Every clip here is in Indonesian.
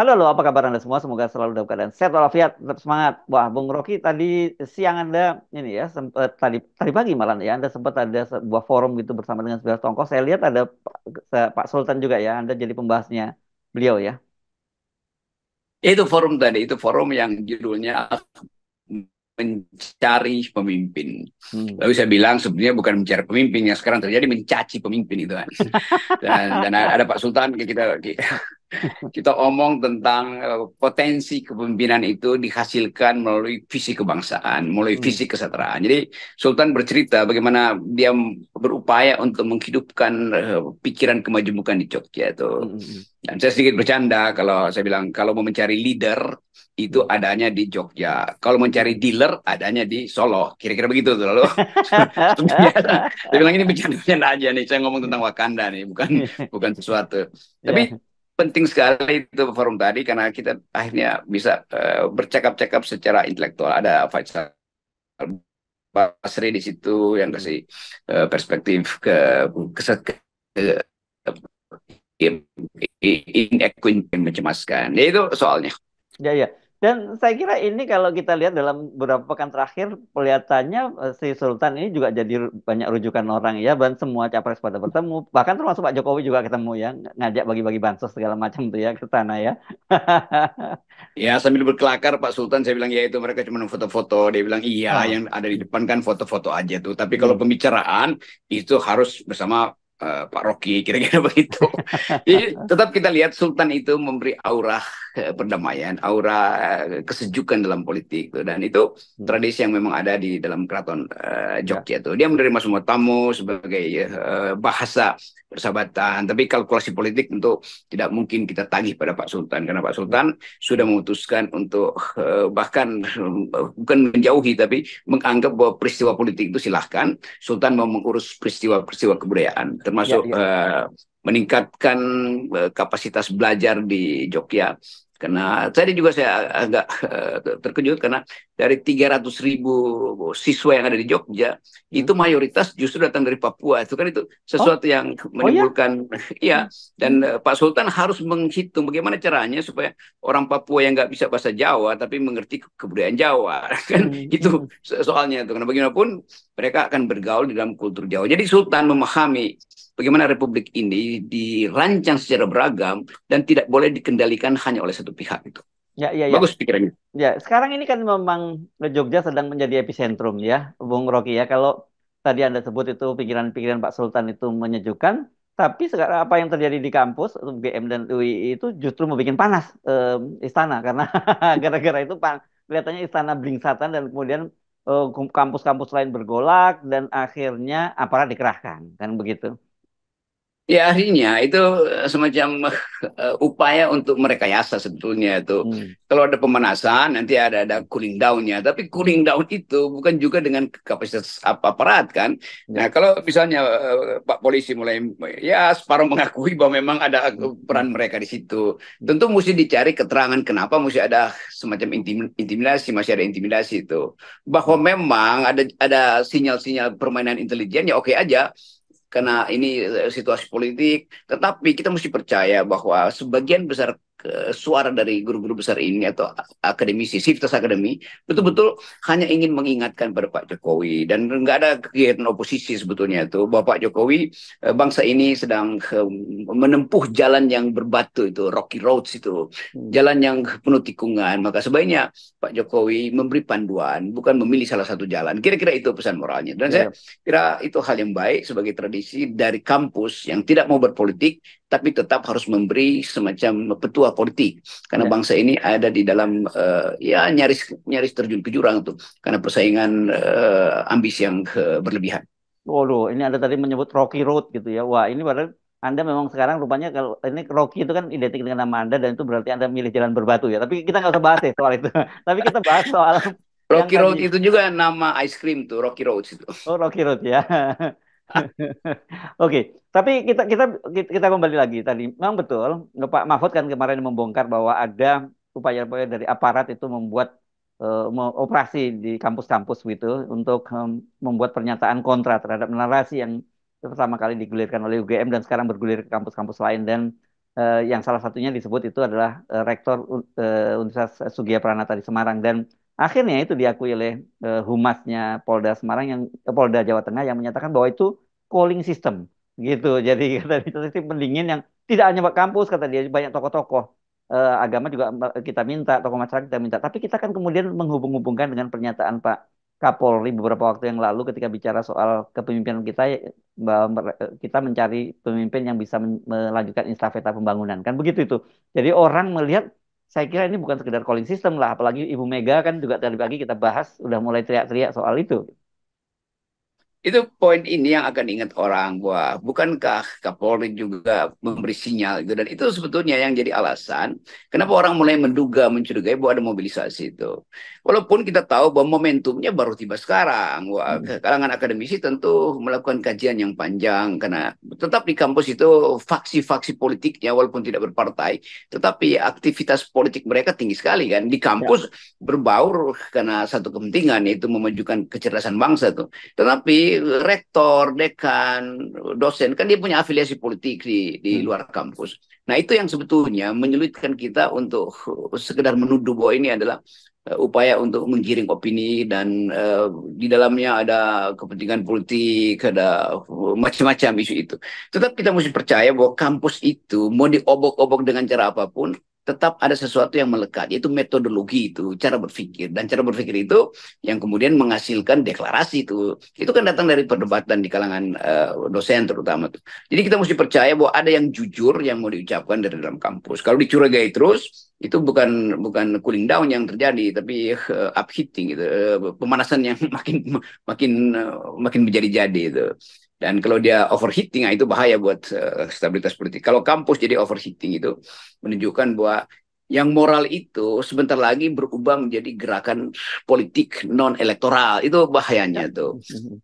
Halo, halo, apa kabar Anda semua? Semoga selalu dalam keadaan sehat walafiat, tetap semangat. Wah, Bung Rocky tadi siang Anda ini ya, sempat tadi tadi pagi malam ya, Anda sempat ada sebuah forum gitu bersama dengan sebelah tongkos. Saya lihat ada Pak Sultan juga ya, Anda jadi pembahasnya beliau ya. Itu forum tadi, itu forum yang judulnya mencari pemimpin. Hmm. Lalu saya bilang sebenarnya bukan mencari pemimpin yang sekarang terjadi mencaci pemimpin itu kan. dan, dan ada Pak Sultan kita, kita kita omong tentang eh, potensi kepemimpinan itu dihasilkan melalui visi kebangsaan, melalui hmm. visi kesetaraan. Jadi Sultan bercerita bagaimana dia berupaya untuk menghidupkan eh, pikiran kemajemukan di Jogja itu. Hmm, hmm, Dan saya sedikit bercanda kalau saya bilang kalau mau mencari leader itu adanya di Jogja. Kalau mencari dealer adanya di Solo. Kira-kira begitu tuh lalu. Saya bilang ini bercanda-bercanda aja nih. Saya ngomong tentang Wakanda nih, bukan bukan sesuatu. Ya. Tapi penting sekali itu forum tadi karena kita akhirnya bisa uh, bercakap-cakap secara intelektual. Ada Faisal Basri di situ yang kasih uh, perspektif ke keset ke, ke, ke, ke, ke, ke, ke, ke, ke, mencemaskan. itu soalnya. Ya ya. Dan saya kira ini kalau kita lihat dalam beberapa pekan terakhir kelihatannya eh, si Sultan ini juga jadi banyak rujukan orang ya dan semua capres pada bertemu bahkan termasuk Pak Jokowi juga ketemu ya ngajak bagi-bagi bansos segala macam tuh ya ke sana ya. ya sambil berkelakar Pak Sultan saya bilang ya itu mereka cuma foto-foto dia bilang iya ah. yang ada di depan kan foto-foto aja tuh tapi hmm. kalau hmm. pembicaraan itu harus bersama uh, Pak Rocky kira-kira begitu. Jadi tetap kita lihat Sultan itu memberi aura Eh, perdamaian, aura eh, kesejukan dalam politik tuh. dan itu hmm. tradisi yang memang ada di dalam keraton uh, Jogja ya. tuh. Dia menerima semua tamu sebagai uh, bahasa persahabatan, tapi kalkulasi politik untuk tidak mungkin kita tagih pada Pak Sultan karena Pak Sultan sudah memutuskan untuk uh, bahkan uh, bukan menjauhi tapi menganggap bahwa peristiwa politik itu silahkan Sultan mau mengurus peristiwa-peristiwa kebudayaan termasuk ya, ya. Uh, meningkatkan kapasitas belajar di Jogja karena tadi juga saya agak eh, terkejut karena dari 300 ribu siswa yang ada di Jogja hmm. itu mayoritas justru datang dari Papua. Itu kan itu sesuatu oh. yang menimbulkan oh, ya? ya dan hmm. Pak Sultan harus menghitung bagaimana caranya supaya orang Papua yang nggak bisa bahasa Jawa tapi mengerti kebudayaan Jawa kan hmm. itu hmm. soalnya itu karena bagaimanapun mereka akan bergaul di dalam kultur Jawa. Jadi Sultan memahami bagaimana Republik ini dirancang secara beragam dan tidak boleh dikendalikan hanya oleh satu pihak itu. Ya, ya, ya. Bagus pikirannya. Ya, sekarang ini kan memang Jogja sedang menjadi epicentrum ya, Bung Rocky ya. Kalau tadi Anda sebut itu pikiran-pikiran Pak Sultan itu menyejukkan, tapi sekarang apa yang terjadi di kampus UGM dan UI itu justru membuat panas eh, istana karena gara-gara itu pan, kelihatannya istana bling satan dan kemudian Eh, kampus-kampus lain bergolak dan akhirnya aparat dikerahkan kan begitu Ya akhirnya itu eh, semacam uh, upaya untuk merekayasa sebetulnya itu. Hmm. Kalau ada pemanasan nanti ada ada cooling down-nya, tapi cooling down itu bukan juga dengan kapasitas aparat kan. Hmm. Nah, kalau misalnya uh, Pak polisi mulai ya separuh mengakui bahwa memang ada hmm. peran mereka di situ. Tentu mesti dicari keterangan kenapa mesti ada semacam intim intimidasi, masih ada intimidasi itu. Bahwa memang ada ada sinyal-sinyal permainan intelijen ya oke okay aja karena ini eh, situasi politik, tetapi kita mesti percaya bahwa sebagian besar suara dari guru-guru besar ini atau akademisi sivitas Akademi betul-betul hanya ingin mengingatkan pada Pak Jokowi dan nggak ada kegiatan oposisi sebetulnya itu bahwa Pak Jokowi eh, bangsa ini sedang eh, menempuh jalan yang berbatu itu rocky roads itu hmm. jalan yang penuh tikungan maka sebaiknya Pak Jokowi memberi panduan bukan memilih salah satu jalan kira-kira itu pesan moralnya dan yeah. saya ya. kira itu hal yang baik sebagai tradisi dari kampus yang tidak mau berpolitik tapi tetap harus memberi semacam petua politik karena ya. bangsa ini ada di dalam uh, ya nyaris nyaris terjun ke jurang tuh karena persaingan uh, eh, ambisi yang uh, berlebihan. Waduh, ini Anda tadi menyebut Rocky Road gitu ya. Wah, ini padahal anda memang sekarang rupanya kalau ini Rocky itu kan identik dengan nama Anda dan itu berarti Anda milih jalan berbatu ya. Tapi kita nggak usah bahas ya soal itu. Tapi kita bahas soal Rocky Road kami... itu juga nama ice cream tuh Rocky Road itu. Oh Rocky Road ya. Oke, tapi kita kita kita kembali lagi tadi. Memang betul, Pak Mahfud kan kemarin membongkar bahwa ada upaya-upaya dari aparat itu membuat uh, operasi di kampus-kampus gitu untuk um, membuat pernyataan kontra terhadap narasi yang pertama kali digulirkan oleh UGM dan sekarang bergulir ke kampus-kampus lain dan uh, yang salah satunya disebut itu adalah uh, rektor uh, Universitas Sugiya Pranata di Semarang dan Akhirnya itu diakui oleh eh, humasnya Polda Semarang yang eh, Polda Jawa Tengah yang menyatakan bahwa itu calling system gitu. Jadi kata itu sistem pendingin yang tidak hanya buat kampus kata dia banyak tokoh-tokoh eh, agama juga eh, kita minta, tokoh masyarakat kita minta. Tapi kita kan kemudian menghubung-hubungkan dengan pernyataan Pak Kapolri beberapa waktu yang lalu ketika bicara soal kepemimpinan kita bahwa kita mencari pemimpin yang bisa melanjutkan instafeta pembangunan kan begitu itu. Jadi orang melihat saya kira ini bukan sekedar calling system lah apalagi Ibu Mega kan juga tadi pagi kita bahas sudah mulai teriak-teriak soal itu itu poin ini yang akan ingat orang bahwa bukankah Kapolri juga memberi sinyal itu dan itu sebetulnya yang jadi alasan kenapa orang mulai menduga mencurigai bahwa ada mobilisasi itu. Walaupun kita tahu bahwa momentumnya baru tiba sekarang. Wah, hmm. kalangan akademisi tentu melakukan kajian yang panjang karena tetap di kampus itu faksi-faksi politiknya walaupun tidak berpartai, tetapi aktivitas politik mereka tinggi sekali kan di kampus ya. berbaur karena satu kepentingan yaitu memajukan kecerdasan bangsa itu Tetapi rektor, dekan, dosen kan dia punya afiliasi politik di di hmm. luar kampus. Nah itu yang sebetulnya menyulitkan kita untuk eh, sekedar menuduh bahwa ini adalah eh, upaya untuk menggiring opini dan uh, di dalamnya ada kepentingan politik, ada macam-macam isu itu. Tetap kita mesti percaya bahwa kampus itu mau diobok-obok dengan cara apapun, tetap ada sesuatu yang melekat yaitu metodologi itu cara berpikir dan cara berpikir itu yang kemudian menghasilkan deklarasi itu itu kan datang dari perdebatan di kalangan uh, dosen terutama tuh jadi kita mesti percaya bahwa ada yang jujur yang mau diucapkan dari dalam kampus kalau dicurigai terus itu bukan bukan cooling down yang terjadi tapi uh, upheating gitu uh, pemanasan yang makin makin uh, makin menjadi-jadi itu dan kalau dia overheating, nah itu bahaya buat uh, stabilitas politik. Kalau kampus jadi overheating itu menunjukkan bahwa yang moral itu sebentar lagi berubah menjadi gerakan politik non elektoral. Itu bahayanya ya. tuh.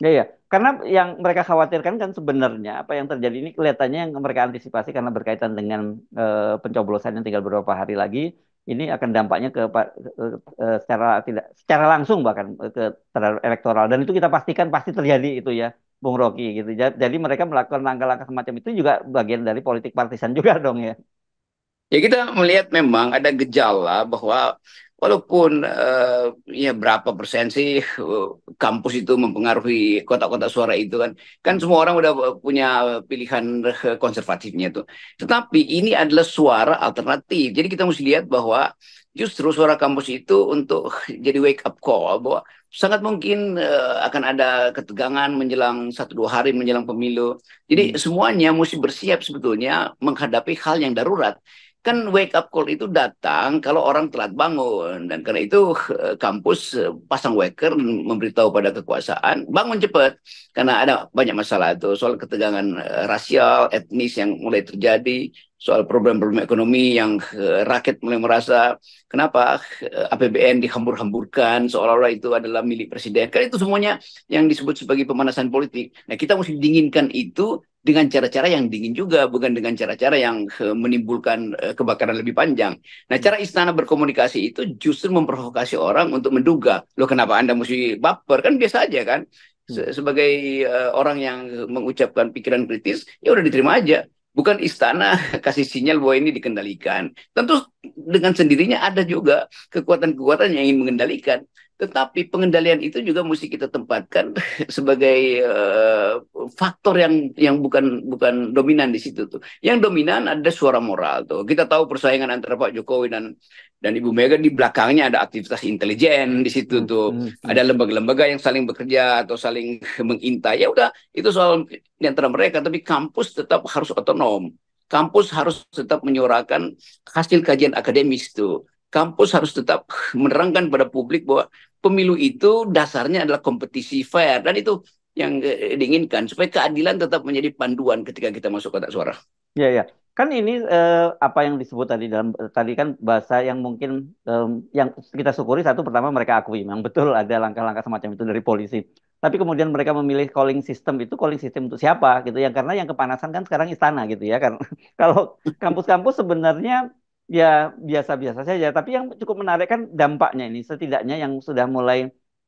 Ya ya, karena yang mereka khawatirkan kan sebenarnya apa yang terjadi ini kelihatannya yang mereka antisipasi karena berkaitan dengan uh, pencoblosan yang tinggal beberapa hari lagi ini akan dampaknya ke uh, secara tidak secara langsung bahkan ke terhadap elektoral dan itu kita pastikan pasti terjadi itu ya Bung Rocky gitu. Jadi mereka melakukan langkah-langkah semacam itu juga bagian dari politik partisan juga dong ya. Ya kita melihat memang ada gejala bahwa walaupun uh, ya berapa persen sih eh, kampus itu mempengaruhi kotak-kotak suara itu kan kan semua orang udah punya pilihan konservatifnya itu. Tetapi ini adalah suara alternatif. Jadi kita mesti lihat bahwa justru suara kampus itu untuk jadi wake up call bahwa sangat mungkin uh, akan ada ketegangan menjelang satu dua hari menjelang pemilu. Jadi hmm. semuanya mesti bersiap sebetulnya menghadapi hal yang darurat. Kan wake up call itu datang kalau orang telat bangun. Dan karena itu eh, kampus eh, pasang waker memberitahu pada kekuasaan, bangun cepat. Karena ada banyak masalah itu, soal ketegangan eh, rasial, etnis yang mulai terjadi, soal problem-problem ekonomi yang rakyat mulai merasa kenapa APBN dihambur-hamburkan seolah-olah itu adalah milik presiden. Karena itu semuanya yang disebut sebagai pemanasan politik. Nah, kita mesti dinginkan itu dengan cara-cara yang dingin juga, bukan dengan cara-cara yang eh, menimbulkan eh, kebakaran lebih panjang. Nah, hmm. cara istana berkomunikasi itu justru memprovokasi orang untuk menduga, loh kenapa Anda mesti baper? Kan biasa aja kan? Hmm. Sebagai uh, orang yang mengucapkan pikiran kritis, ya udah diterima aja. Bukan istana kasih sinyal bahwa ini dikendalikan. Tentu dengan sendirinya ada juga kekuatan-kekuatan yang ingin mengendalikan. Tetapi pengendalian itu juga mesti kita tempatkan sebagai uh, faktor yang yang bukan bukan dominan di situ tuh. Yang dominan ada suara moral tuh. Kita tahu persaingan antara Pak Jokowi dan dan Ibu Mega di belakangnya ada aktivitas intelijen di situ hmm, tuh. Hmm, hmm. Ada lembaga-lembaga yang saling bekerja atau saling mengintai. Ya udah, itu soal di antara mereka tapi kampus tetap harus otonom. Kampus harus tetap menyuarakan hasil kajian akademis tuh kampus harus tetap menerangkan pada publik bahwa pemilu itu dasarnya adalah kompetisi fair dan itu yang eh, diinginkan supaya keadilan tetap menjadi panduan ketika kita masuk kotak suara. Ya ya, kan ini eh, apa yang disebut tadi dalam tadi kan bahasa yang mungkin eh, yang kita syukuri satu pertama mereka akui memang betul ada langkah-langkah semacam itu dari polisi. Tapi kemudian mereka memilih calling system itu calling system untuk siapa gitu ya karena yang kepanasan kan sekarang istana gitu ya kan. Kalau kampus-kampus sebenarnya ya biasa-biasa saja. Tapi yang cukup menarik kan dampaknya ini setidaknya yang sudah mulai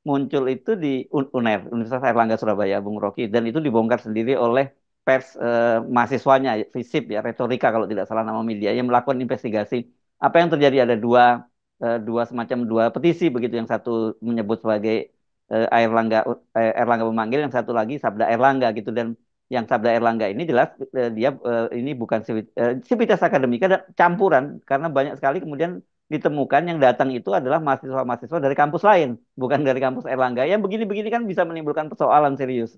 muncul itu di UNER, Universitas Airlangga Surabaya, Bung Rocky, dan itu dibongkar sendiri oleh pers eh, mahasiswanya, FISIP ya, retorika kalau tidak salah nama media, yang melakukan investigasi. Apa yang terjadi ada dua eh, dua semacam dua petisi begitu, yang satu menyebut sebagai eh, Airlangga eh, Airlangga memanggil, yang satu lagi Sabda Airlangga gitu dan yang Sabda Erlangga ini jelas eh, dia eh, ini bukan sivitas eh, akademika campuran karena banyak sekali kemudian ditemukan yang datang itu adalah mahasiswa-mahasiswa dari kampus lain, bukan dari kampus Erlangga. Yang begini-begini kan bisa menimbulkan persoalan serius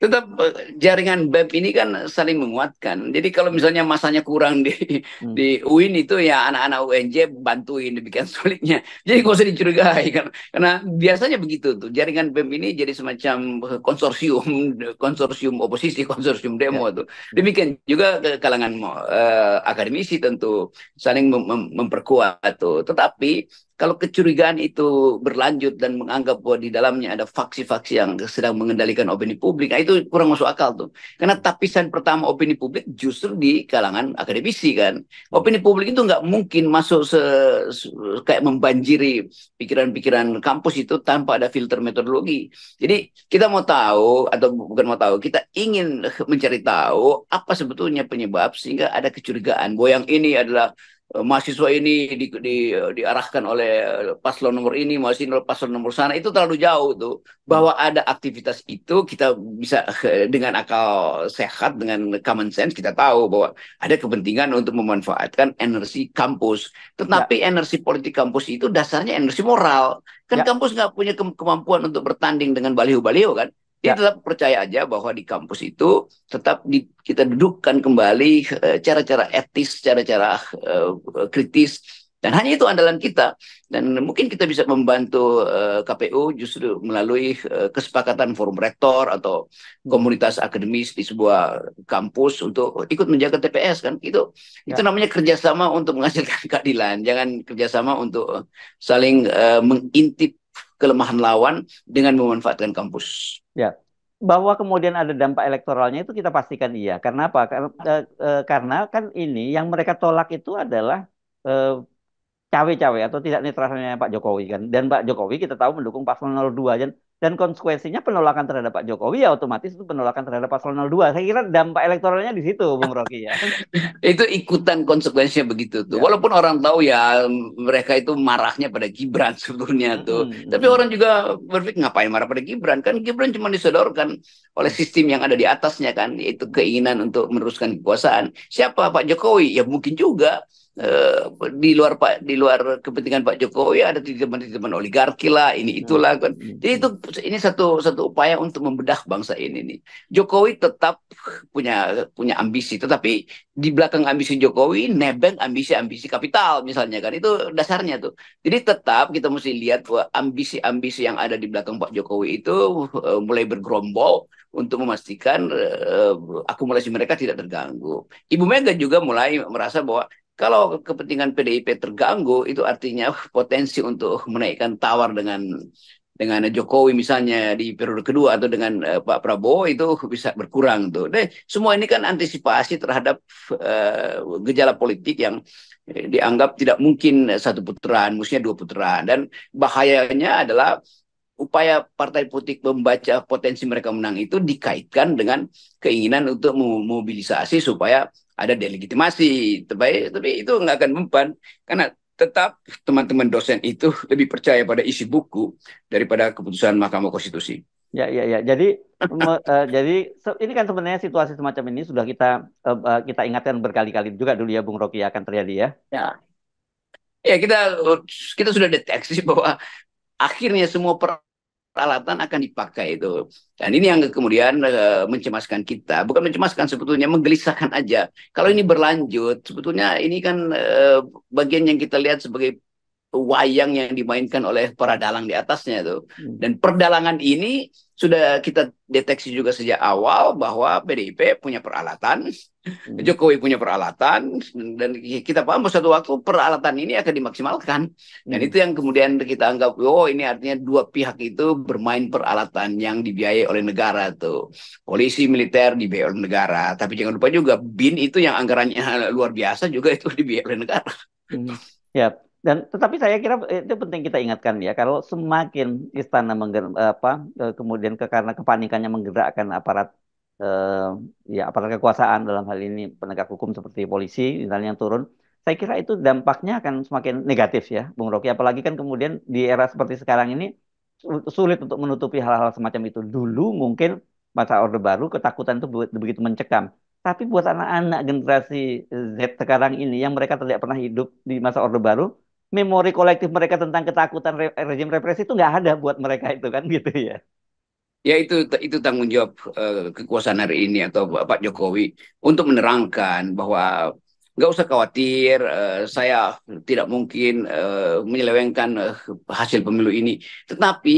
tetap eh, jaringan BEM ini kan saling menguatkan. Jadi kalau misalnya masanya kurang di hmm. di UIN itu ya anak-anak UNJ bantuin demikian sulitnya. Jadi gak usah dicurigai kan karena biasanya begitu tuh. Jaringan BEM ini jadi semacam eh, konsorsium konsorsium oposisi, konsorsium ya. demo ya. tuh. Demikian juga ke kalangan uh, akademisi tentu saling mem mem memperkuat tuh. Tetapi kalau kecurigaan itu berlanjut dan menganggap bahwa di dalamnya ada faksi-faksi yang sedang mengendalikan opini publik, nah itu kurang masuk akal tuh. Karena tapisan pertama opini publik justru di kalangan akademisi kan. Opini publik itu nggak mungkin masuk se, kayak membanjiri pikiran-pikiran kampus itu tanpa ada filter metodologi. Jadi kita mau tahu atau bukan mau tahu, kita ingin mencari tahu apa sebetulnya penyebab sehingga ada kecurigaan bahwa ini adalah Eh, mahasiswa ini di, di, diarahkan oleh eh, paslon nomor ini, mahasiswa paslon nomor sana itu terlalu jauh tuh. Bahwa ada aktivitas itu kita bisa eh, dengan akal sehat, dengan common sense kita tahu bahwa ada kepentingan untuk memanfaatkan energi kampus. Tetapi ya. energi politik kampus itu dasarnya energi moral. Kan ya. kampus nggak punya ke kemampuan untuk bertanding dengan baliho-baliho kan? Dia ya. tetap percaya aja bahwa di kampus itu tetap di, kita dudukkan kembali eh, cara-cara uh, etis, cara-cara uh, kritis, dan hanya itu andalan kita. Dan mungkin kita bisa membantu uh, eh, KPU justru melalui uh, kesepakatan forum rektor atau komunitas akademis di sebuah kampus untuk ikut menjaga TPS kan. Itu ya. itu namanya kerjasama untuk menghasilkan keadilan. Jangan kerjasama untuk saling uh, mengintip kelemahan lawan dengan memanfaatkan kampus. Ya, bahwa kemudian ada dampak elektoralnya itu kita pastikan iya. Karena apa? Karena, eh, eh, karena kan ini yang mereka tolak itu adalah eh, cawe-cawe atau tidak netralnya Pak Jokowi kan. Dan Pak Jokowi kita tahu mendukung paslon 02 dan dan konsekuensinya penolakan terhadap Pak Jokowi ya otomatis itu penolakan terhadap paslon 02. Saya kira dampak elektoralnya di situ, Bung Rocky ya. itu ikutan konsekuensinya begitu tuh. Ya. Walaupun orang tahu ya mereka itu marahnya pada Gibran sebetulnya tuh. Hmm. Tapi orang juga berpikir ngapain marah pada Gibran? Kan Gibran cuma disodorkan oleh sistem yang ada di atasnya kan, yaitu keinginan untuk meneruskan kekuasaan. Siapa Pak Jokowi? Ya mungkin juga uh, di luar Pak di luar kepentingan Pak Jokowi ada teman-teman oligarki lah ini hmm, itulah kan. Hmm, Jadi itu hmm. ini satu satu upaya untuk membedah bangsa ini nih. Jokowi tetap punya punya ambisi tetapi di belakang ambisi Jokowi nebeng ambisi-ambisi kapital misalnya kan itu dasarnya tuh. Jadi tetap kita mesti lihat ambisi-ambisi yang ada di belakang Pak Jokowi itu uh, mulai bergerombol untuk memastikan uh, akumulasi mereka tidak terganggu. Ibu Mega juga mulai merasa bahwa kalau kepentingan PDIP terganggu, itu artinya potensi untuk menaikkan tawar dengan dengan Jokowi misalnya di periode kedua atau dengan uh, Pak Prabowo itu bisa berkurang tuh. Deh, semua ini kan antisipasi terhadap uh, gejala politik yang eh, dianggap tidak mungkin satu putaran, mestinya dua putaran dan bahayanya adalah upaya partai politik membaca potensi mereka menang itu dikaitkan dengan keinginan untuk memobilisasi supaya ada delegitimasi tapi tapi itu nggak akan mempan karena tetap teman-teman dosen itu lebih percaya pada isi buku daripada keputusan Mahkamah Konstitusi. Ya, ya, ya. Jadi, me, uh, jadi ini kan sebenarnya situasi semacam ini sudah kita uh, kita ingatkan berkali-kali juga dulu ya, Bung Rocky ya, akan terjadi ya. Ya, ya kita kita sudah deteksi bahwa akhirnya semua per peralatan akan dipakai itu. Dan ini yang kemudian uh, mencemaskan kita, bukan mencemaskan sebetulnya menggelisahkan aja. Kalau ini berlanjut, sebetulnya ini kan uh, bagian yang kita lihat sebagai wayang yang dimainkan oleh para dalang di atasnya itu. Hmm. Dan perdalangan ini sudah kita deteksi juga sejak awal bahwa PDIP punya peralatan, hmm. Jokowi punya peralatan, dan kita paham bahwa suatu waktu peralatan ini akan dimaksimalkan. Dan hmm. itu yang kemudian kita anggap, oh ini artinya dua pihak itu bermain peralatan yang dibiayai oleh negara tuh. Polisi, militer dibiayai oleh negara. Tapi jangan lupa juga BIN itu yang anggarannya luar biasa juga itu dibiayai oleh negara. Hmm. Yep. Ya, dan tetapi saya kira eh, itu penting kita ingatkan ya kalau semakin istana mengger, apa eh, kemudian ke, karena kepanikannya menggerakkan aparat eh, ya aparat kekuasaan dalam hal ini penegak hukum seperti polisi misalnya yang turun saya kira itu dampaknya akan semakin negatif ya Bung Rocky apalagi kan kemudian di era seperti sekarang ini sulit untuk menutupi hal-hal semacam itu dulu mungkin masa Orde Baru ketakutan itu begitu mencekam tapi buat anak-anak generasi Z sekarang ini yang mereka tidak pernah hidup di masa Orde Baru memori kolektif mereka tentang ketakutan re rezim represi itu nggak ada buat mereka itu kan gitu ya. Ya itu itu tanggung jawab uh, kekuasaan hari ini atau Pak Jokowi untuk menerangkan bahwa nggak usah khawatir uh, saya tidak mungkin uh, menyelewengkan uh, hasil pemilu ini. Tetapi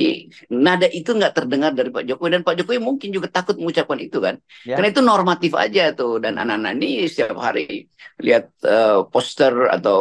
nada itu nggak terdengar dari Pak Jokowi dan Pak Jokowi mungkin juga takut mengucapkan itu kan. Ya. Karena itu normatif aja tuh dan anak-anak ini setiap hari lihat uh, poster atau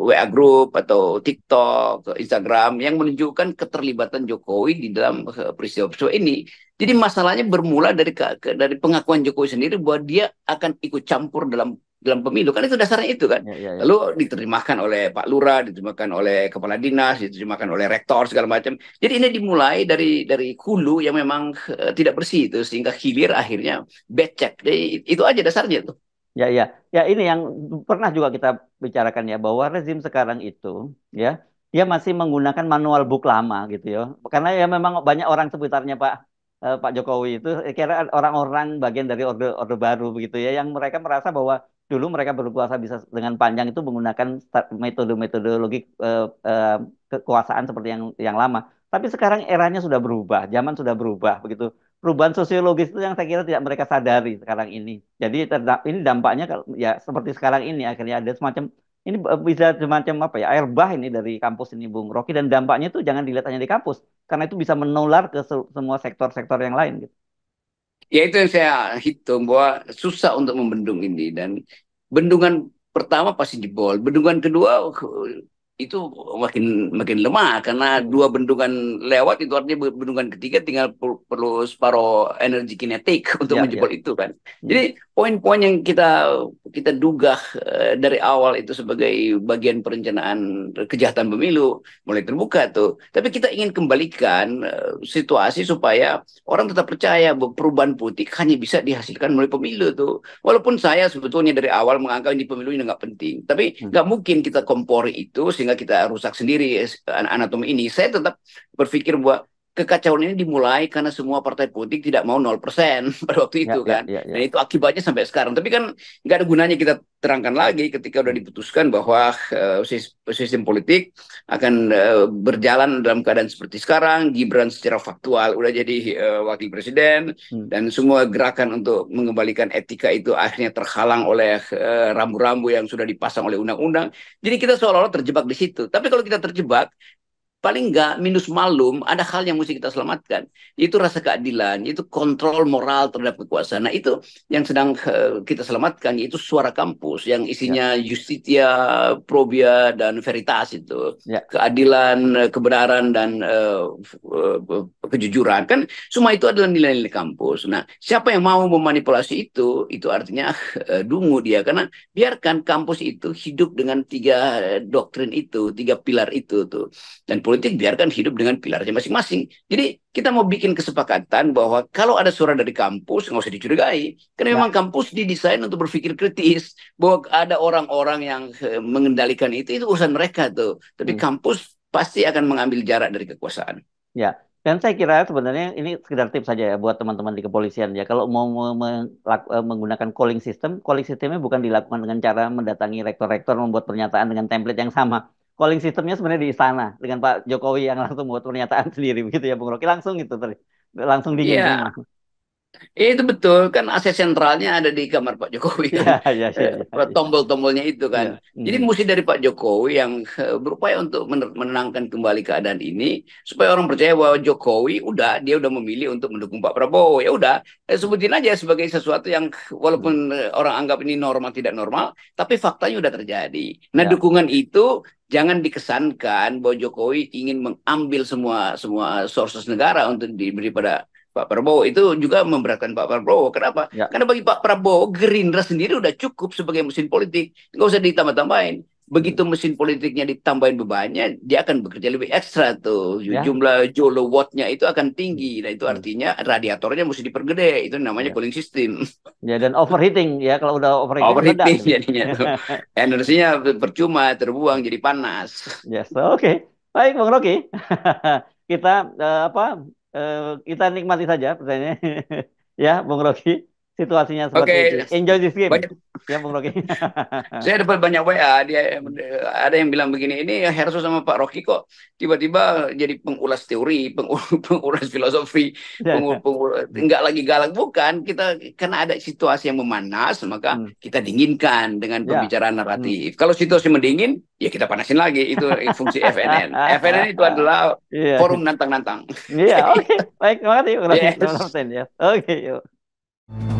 WA group atau TikTok, Instagram yang menunjukkan keterlibatan Jokowi di dalam peristiwa-peristiwa eh, ini. Jadi masalahnya bermula dari dari pengakuan Jokowi sendiri bahwa dia akan ikut campur dalam dalam pemilu kan itu dasarnya itu kan. Ya, ya, ya. Lalu diterimakan oleh Pak Lura, diterimakan oleh kepala dinas, diterimakan oleh rektor segala macam. Jadi ini dimulai dari dari hulu yang memang eh, tidak bersih itu sehingga hilir akhirnya becek. Jadi itu aja dasarnya tuh. Ya, ya, ya ini yang pernah juga kita bicarakan ya bahwa rezim sekarang itu ya dia masih menggunakan manual book lama gitu ya. Karena ya memang banyak orang seputarnya Pak eh, Pak Jokowi itu eh, kira orang-orang bagian dari orde orde baru begitu ya yang mereka merasa bahwa dulu mereka berkuasa bisa dengan panjang itu menggunakan metode-metodologi eh, eh, kekuasaan seperti yang yang lama. Tapi sekarang eranya sudah berubah, zaman sudah berubah begitu perubahan sosiologis itu yang saya kira tidak mereka sadari sekarang ini. Jadi ini dampaknya ya seperti sekarang ini akhirnya ada semacam ini bisa semacam apa ya air bah ini dari kampus ini Bung Rocky dan dampaknya itu jangan dilihat hanya di kampus karena itu bisa menular ke semua sektor-sektor yang lain gitu. Ya itu yang saya hitung bahwa susah untuk membendung ini dan bendungan pertama pasti jebol, bendungan kedua itu makin makin lemah karena hmm. dua bendungan lewat itu artinya bendungan ketiga tinggal perlu separuh energi kinetik untuk ya, menjebol ya. itu kan. Hmm. Jadi poin-poin yang kita kita duga uh, dari awal itu sebagai bagian perencanaan kejahatan pemilu mulai terbuka tuh. Tapi kita ingin kembalikan uh, situasi supaya orang tetap percaya bahwa perubahan politik hanya bisa dihasilkan melalui pemilu tuh. Walaupun saya sebetulnya dari awal menganggap ini pemilu ini nggak penting, tapi hmm. nggak hmm. mungkin kita kompori itu sehingga sehingga kita rusak sendiri eh, anatomi ini. Saya tetap berpikir bahwa kekacauan ini dimulai karena semua partai politik tidak mau 0% pada waktu ya, itu ya, kan. Ya, ya, ya. Dan itu akibatnya sampai sekarang. Tapi kan nggak ada gunanya kita terangkan lagi ketika sudah diputuskan bahwa uh, sistem politik akan uh, berjalan dalam keadaan seperti sekarang. Gibran secara faktual udah jadi uh, wakil presiden hmm. dan semua gerakan untuk mengembalikan etika itu akhirnya terhalang oleh rambu rambu-rambu yang sudah dipasang oleh undang-undang. Jadi kita seolah-olah terjebak di situ. Tapi kalau kita terjebak paling enggak minus malum ada hal yang mesti kita selamatkan itu rasa keadilan itu kontrol moral terhadap kekuasaan nah itu yang sedang uh, kita selamatkan yaitu suara kampus yang isinya ya. justitia probia dan veritas itu ya. keadilan eh, kebenaran dan uh, kejujuran kan semua itu adalah nilai-nilai kampus. Nah, siapa yang mau memanipulasi itu, itu artinya uh, dungu dia karena biarkan kampus itu hidup dengan tiga doktrin itu, tiga pilar itu tuh. Dan politik biarkan hidup dengan pilarnya masing-masing. Jadi kita mau bikin kesepakatan bahwa kalau ada suara dari kampus nggak usah dicurigai karena ya. memang kampus didesain untuk berpikir kritis bahwa ada orang-orang yang eh, mengendalikan itu itu urusan mereka tuh tapi hmm. kampus pasti akan mengambil jarak dari kekuasaan ya dan saya kira sebenarnya ini sekedar tips saja ya buat teman-teman di kepolisian ya. Kalau mau eh, menggunakan calling system, calling systemnya bukan dilakukan dengan cara mendatangi rektor-rektor membuat pernyataan dengan template yang sama. Calling systemnya sebenarnya di istana dengan Pak Jokowi yang langsung membuat pernyataan sendiri begitu ya Bung Roky langsung gitu langsung di yeah. Iya. Ya, itu betul kan akses sentralnya ada di kamar Pak Jokowi kan. Ya, ya ya, eh, ya, ya, Tombol-tombolnya itu kan. Hmm. Jadi mesti dari Pak Jokowi yang eh, berupaya untuk menenangkan kembali keadaan ini supaya orang percaya bahwa Jokowi udah dia udah memilih untuk mendukung Pak Prabowo. Ya udah, eh, sebutin aja sebagai sesuatu yang walaupun hmm. orang anggap ini normal tidak normal, tapi faktanya udah terjadi. Nah, dukungan itu jangan dikesankan bahwa Jokowi ingin mengambil semua semua sources negara untuk diberi pada Pak Prabowo itu juga memberatkan Pak Prabowo. Kenapa? Ya. Karena bagi Pak Prabowo Gerindra sendiri udah cukup sebagai mesin politik, nggak usah ditambah-tambahin. Begitu hmm. mesin politiknya ditambahin bebannya, dia akan bekerja lebih ekstra tuh. Ya. Jumlah jolo wattnya itu akan tinggi. Hmm. Nah itu artinya radiatornya mesti dipergede. Itu namanya ya. cooling system. Ya dan overheating ya kalau udah overheating. Overheating jadinya tuh. Energinya percuma terbuang jadi panas. Yes, oke. Okay. Baik Bang Rocky. Kita uh, apa Eh, kita nikmati saja pertanyaannya. ya, Bung Rocky situasinya seperti okay. itu. Enjoy this game. Banyak. Ya, Bung Rocky. saya dapat banyak WA, dia ada yang bilang begini, ini Herso sama Pak Rocky kok tiba-tiba jadi pengulas teori, pengulas, filosofi, pengulas, ya. pengulas enggak lagi galak bukan, kita karena ada situasi yang memanas, maka hmm. kita dinginkan dengan ya. pembicaraan naratif. Hmm. Kalau situasi mendingin, ya kita panasin lagi itu fungsi FNN. FNN itu adalah yeah. forum nantang-nantang. Iya, -nantang. yeah, oke. Okay. Baik, terima kasih. Yes. Oke, okay, yuk.